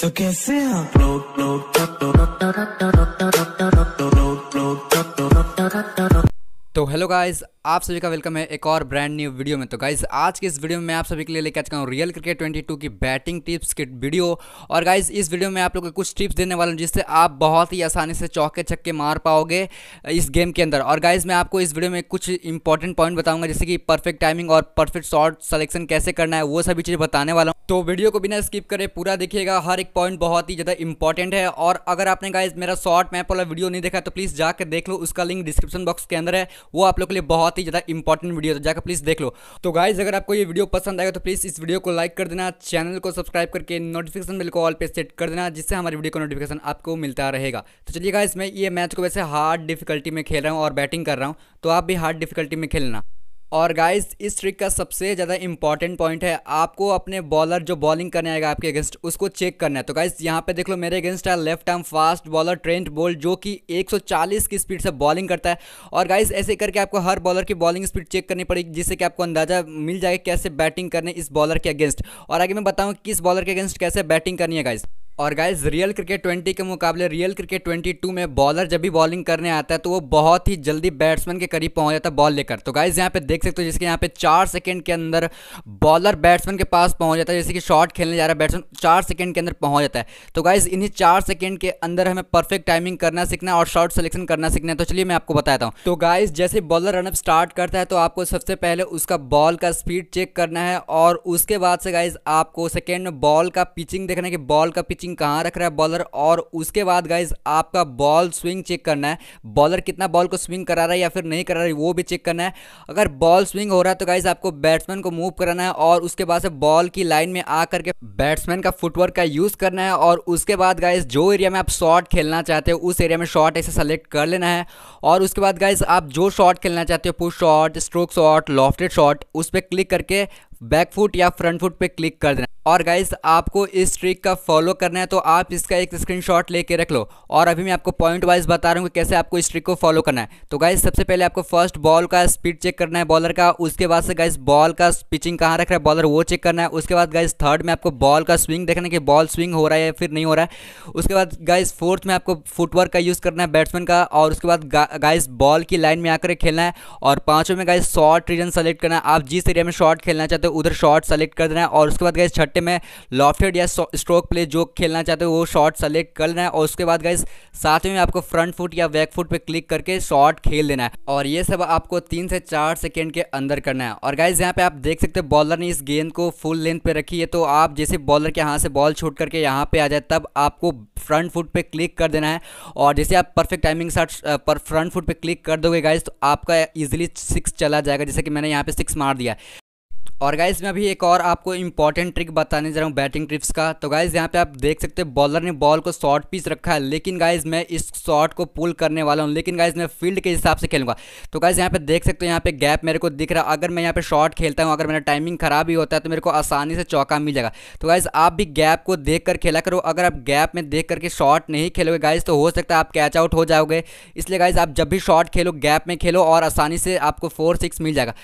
तो कैसे आप लोग लोग तो हेलो गाइस आप सभी का वेलकम है एक और ब्रांड न्यू वीडियो में तो गाइज आज के इस वीडियो में मैं आप सभी के लिए लेकर आ चुका हूँ रियल क्रिकेट 22 की बैटिंग टिप्स की वीडियो और गाइज इस वीडियो में आप लोगों को कुछ टिप्स देने वाला हूँ जिससे आप बहुत ही आसानी से चौके छक्के मार पाओगे इस गेम के अंदर और गाइज मैं आपको इस वीडियो में कुछ इंपॉर्टेंट पॉइंट बताऊंगा जैसे कि परफेक्ट टाइमिंग और परफेक्ट शॉट सलेक्शन कैसे करना है वो सभी चीज़ बताने वाला हूँ तो वीडियो को बिना स्किप करें पूरा देखिएगा हर एक पॉइंट बहुत ही ज़्यादा इंपॉर्टेंट है और अगर आपने गाइज मेरा शॉर्ट मैप वाला वीडियो नहीं देखा तो प्लीज़ जाकर देख लो उसका लिंक डिस्क्रिप्शन बॉक्स के अंदर है वो आप लोग के लिए बहुत बहुत ही ज़्यादा इंपॉर्टेंट वीडियो तो जाकर प्लीज़ देख लो तो गाइज अगर आपको ये वीडियो पसंद आएगा तो प्लीज़ इस वीडियो को लाइक कर देना चैनल को सब्सक्राइब करके नोटिफिकेशन बिल को ऑल पे सेट कर देना जिससे हमारी वीडियो को नोटिफिकेशन आपको मिलता रहेगा तो चलिए गाइज मैं ये मैच को वैसे हार्ड डिफिकल्टी में खेल रहा हूँ और बैटिंग कर रहा हूँ तो आप भी हार्ड डिफिकल्टी में खेलना और गाइस इस ट्रिक का सबसे ज़्यादा इंपॉर्टेंट पॉइंट है आपको अपने बॉलर जो बॉलिंग करने आएगा आपके अगेंस्ट उसको चेक करना है तो गाइस यहाँ पे देख लो मेरे अगेंस्ट है left arm fast bowler Trent Boult जो कि 140 की स्पीड से बॉलिंग करता है और गाइस ऐसे करके आपको हर बॉलर की बॉलिंग स्पीड चेक करनी पड़ेगी जिससे कि आपको अंदाजा मिल जाएगा कैसे बैटिंग करने इस बॉलर के अगेंस्ट और आगे मैं बताऊँ किस बॉलर के अगेंस्ट कैसे बैटिंग करनी है गाइज़ और गाइज रियल क्रिकेट 20 के मुकाबले रियल क्रिकेट 22 में बॉलर जब भी बॉलिंग करने आता है तो वो बहुत ही जल्दी बैट्समैन के करीब पहुंच जाता है बॉल लेकर तो गाइज यहाँ पे देख सकते हो जिसके यहाँ पे चार सेकंड के अंदर बॉलर बैट्समैन के पास पहुंच जाता है जैसे कि शॉट खेलने जा रहा है बैट्समैन चार सेकेंड के अंदर पहुँच जाता है तो गाइज इन्हीं चार सेकेंड के अंदर हमें परफेक्ट टाइमिंग करना सीखना है और शॉर्ट सेलेक्शन करना सीखना है तो चलिए मैं आपको बताता हूँ तो गाइज जैसे बॉलर रनअप स्टार्ट करता है तो आपको सबसे पहले उसका बॉल का स्पीड चेक करना है और उसके बाद से गाइज आपको सेकेंड में बॉल का पिचिंग देखना है कि बॉल का पिचिंग पिचिंग कहाँ रख रहा है बॉलर और उसके बाद गाइज आपका बॉल स्विंग चेक करना है बॉलर कितना बॉल को स्विंग करा रहा है या फिर नहीं करा रहा है वो भी चेक करना है अगर बॉल स्विंग हो रहा है तो गाइज आपको बैट्समैन को मूव कराना है और उसके बाद से बॉल की लाइन में आ करके बैट्समैन का फुटवर्क का यूज़ करना है और उसके बाद गाइज जो एरिया में आप शॉर्ट खेलना चाहते हो उस एरिया में शॉर्ट ऐसे सेलेक्ट कर लेना है और उसके बाद गाइज आप जो शॉर्ट खेलना चाहते हो push shot stroke shot lofted shot उस पर क्लिक करके बैक फुट या फ्रंट फुट पे क्लिक कर देना और गाइज आपको इस ट्रिक का फॉलो करना है तो आप इसका एक स्क्रीनशॉट लेके रख लो और अभी मैं आपको पॉइंट वाइज बता रहा हूँ कि कैसे आपको इस ट्रिक को फॉलो करना है तो गाइज सबसे पहले आपको फर्स्ट बॉल का स्पीड चेक करना है बॉलर का उसके बाद से गाइज बॉल का पिचिंग कहाँ रख रहा है बॉलर वो चेक करना है उसके बाद गाइज थर्ड में आपको बॉल का स्विंग देखना है कि बॉल स्विंग हो रहा है या फिर नहीं हो रहा है उसके बाद गाइज फोर्थ में आपको फुटवर्क का यूज़ करना है बैट्समैन का और उसके बाद गाइज बॉल की लाइन में आकर खेलना है और पाँचों में गाइज शॉर्ट रीजन सेलेक्ट करना है आप जिस एरिया में शॉर्ट खेलना चाहते हो उधर शॉर्ट सेलेक्ट कर देना है और उसके बाद गाइज छठ बट में लॉफ्टेड या स्ट्रोक प्ले जो खेलना चाहते हो वो शॉट सेलेक्ट कर लेना है और उसके बाद गाइज साथ में आपको फ्रंट फुट या बैक फुट पे क्लिक करके शॉट खेल देना है और ये सब आपको तीन से चार सेकेंड के अंदर करना है और गाइज यहाँ पे आप देख सकते हो बॉलर ने इस गेंद को फुल लेंथ पे रखी है तो आप जैसे बॉलर के यहाँ से बॉल छूट करके यहाँ पे आ जाए तब आपको फ्रंट फुट पे क्लिक कर देना है और जैसे आप परफेक्ट टाइमिंग साथ पर फ्रंट फुट पे क्लिक कर दोगे गाइज तो आपका इजीली सिक्स चला जाएगा जैसे कि मैंने यहाँ पे सिक्स मार दिया और गाइज मैं अभी एक और आपको इंपॉर्टेंट ट्रिक बताने जा रहा हूँ बैटिंग ट्रिप्स का तो गाइज यहाँ पे आप देख सकते हैं बॉलर ने बॉल को शॉर्ट पीस रखा है लेकिन गाइज मैं इस शॉट को पुल करने वाला हूँ लेकिन गाइज मैं फील्ड के हिसाब से खेलूंगा तो गाइज यहाँ पे देख सकते हो यहाँ पे गैप मेरे को दिख रहा है अगर मैं यहाँ पे शॉट खेलता हूँ अगर मेरा टाइमिंग खराब ही होता है तो मेरे को आसानी से चौका मिल जाएगा तो गाइज आप भी गैप को देख कर खेला करो अगर आप गैप में देख करके शॉट नहीं खेलोगे गाइज तो हो सकता है आप कैच आउट हो जाओगे इसलिए गाइज आप जब भी शॉट खेलो गैप में खेलो और आसानी से आपको फोर सिक्स मिल जाएगा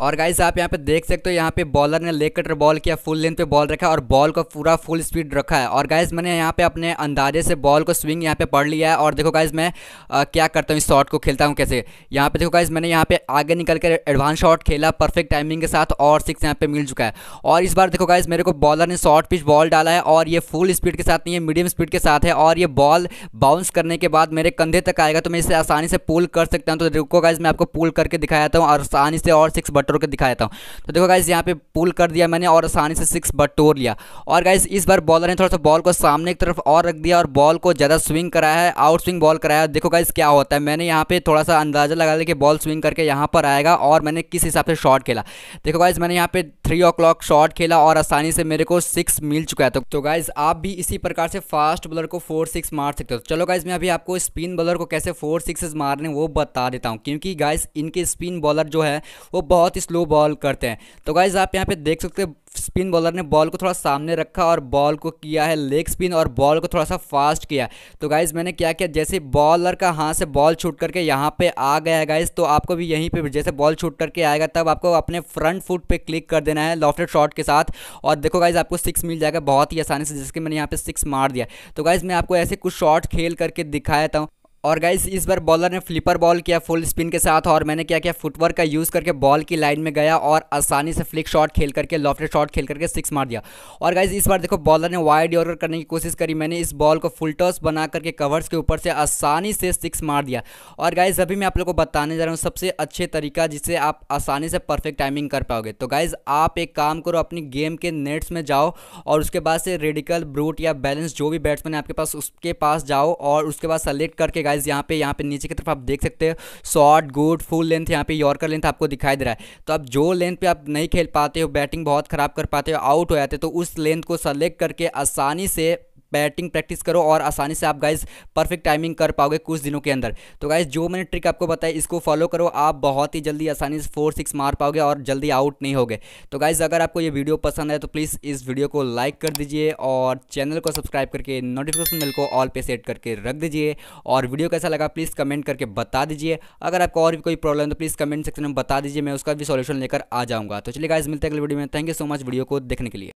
और गाइज आप यहाँ पे देख सकते हो यहाँ पे बॉलर ने लेग कटर बॉल किया फुल लेंथ पे बॉल रखा और बॉल को पूरा फुल स्पीड रखा है और गाइज मैंने यहाँ पे अपने अंदाजे से बॉल को स्विंग यहाँ पे पढ़ लिया है और देखो गाइज मैं आ, क्या करता हूँ इस शॉट को खेलता हूँ कैसे यहाँ पे देखो गाइज मैंने यहाँ पे आगे निकल कर एडवांस शॉट खेला परफेक्ट टाइमिंग के साथ और सिक्स यहाँ पे मिल चुका है और इस बार देखो गाइज मेरे को बॉलर ने शॉर्ट पिच बॉल डाला है और ये फुल स्पीड के साथ नहीं है मीडियम स्पीड के साथ है और ये बॉल बाउंस करने के बाद मेरे कंधे तक आएगा तो मैं इसे आसानी से पुल कर सकता हूँ तो देखो गाइज मैं आपको पुल करके दिखाया था और आसानी से और सिक्स बटोर के दिखा देता हूँ तो देखो गाइज यहाँ पे पुल कर दिया मैंने और आसानी से सिक्स बटोर लिया और गाइज इस बार बॉलर ने थोड़ा सा बॉल को सामने की तरफ और रख दिया और बॉल को ज़्यादा स्विंग कराया है आउट स्विंग बॉल कराया देखो गाइज क्या होता है मैंने यहाँ पे थोड़ा सा अंदाजा लगा लिया कि बॉल स्विंग करके यहाँ पर आएगा और मैंने किस हिसाब से शॉट खेला देखो गाइज मैंने यहाँ पे थ्री ओ क्लॉक शॉट खेला और आसानी से मेरे को सिक्स मिल चुका है तो गाइज तो आप भी इसी प्रकार से फास्ट बॉलर को फोर सिक्स मार सकते हो तो चलो गाइज मैं अभी आपको स्पिन बॉलर को कैसे फोर सिक्स मारने वो बता देता हूँ क्योंकि गाइज इनके स्पिन बॉलर जो है वो बहुत बहुत ही स्लो बॉल करते हैं तो गाइज़ आप यहाँ पे देख सकते हैं स्पिन बॉलर ने बॉल को थोड़ा सामने रखा और बॉल को किया है लेग स्पिन और बॉल को थोड़ा सा फास्ट किया तो गाइज़ मैंने क्या किया जैसे बॉलर का हाथ से बॉल छूट करके यहाँ पे आ गया है गाइज़ तो आपको भी यहीं पे जैसे बॉल छूट करके आएगा तब आपको अपने फ्रंट फुट पे क्लिक कर देना है लॉफ्टेड शॉट के साथ और देखो गाइज़ आपको सिक्स मिल जाएगा बहुत ही आसानी से कि मैंने यहाँ पर सिक्स मार दिया तो गाइज़ मैं आपको ऐसे कुछ शॉट खेल करके दिखाया था और गाइस इस बार बॉलर ने फ्लिपर बॉल किया फुल स्पिन के साथ और मैंने क्या किया फुटवर्क का यूज़ करके बॉल की लाइन में गया और आसानी से फ्लिक शॉट खेल करके लॉफ्ट शॉट खेल करके सिक्स मार दिया और गाइस इस बार देखो बॉलर ने वाइड ऑर्डर करने की कोशिश करी मैंने इस बॉल को फुल टॉस बना करके कवर्स के ऊपर से आसानी से सिक्स मार दिया और गाइज अभी मैं आप लोग को बताने जा रहा हूँ सबसे अच्छे तरीका जिससे आप आसानी से परफेक्ट टाइमिंग कर पाओगे तो गाइज आप एक काम करो अपनी गेम के नेट्स में जाओ और उसके बाद से रेडिकल ब्रूट या बैलेंस जो भी बैट्समैन है आपके पास उसके पास जाओ और उसके बाद सेलेक्ट करके गाइज यहाँ पे यहाँ पे नीचे की तरफ आप देख सकते हो शॉर्ट गुड फुल लेंथ यहाँ पे यॉर्कर लेंथ आपको दिखाई दे रहा है तो अब जो लेंथ पे आप नहीं खेल पाते हो बैटिंग बहुत खराब कर पाते हो आउट हो जाते हो तो उस लेंथ को सेलेक्ट करके आसानी से बैटिंग प्रैक्टिस करो और आसानी से आप गाइज परफेक्ट टाइमिंग कर पाओगे कुछ दिनों के अंदर तो गाइज जो मैंने ट्रिक आपको बताया इसको फॉलो करो आप बहुत ही जल्दी आसानी से फोर सिक्स मार पाओगे और जल्दी आउट नहीं होगे तो गाइज अगर आपको ये वीडियो पसंद है तो प्लीज़ इस वीडियो को लाइक कर दीजिए और चैनल को सब्सक्राइब करके नोटिफिकेशन बिल को ऑल पे सेट करके रख दीजिए और वीडियो कैसा लगा प्लीज़ कमेंट करके बता दीजिए अगर आपको और भी कोई प्रॉब्लम तो प्लीज़ कमेंट सेक्शन में बता दीजिए मैं उसका भी सॉल्यूशन लेकर आ जाऊँगा तो चलिए गाइज मिलते हैं अगले वीडियो में thank you so much video को देखने के लिए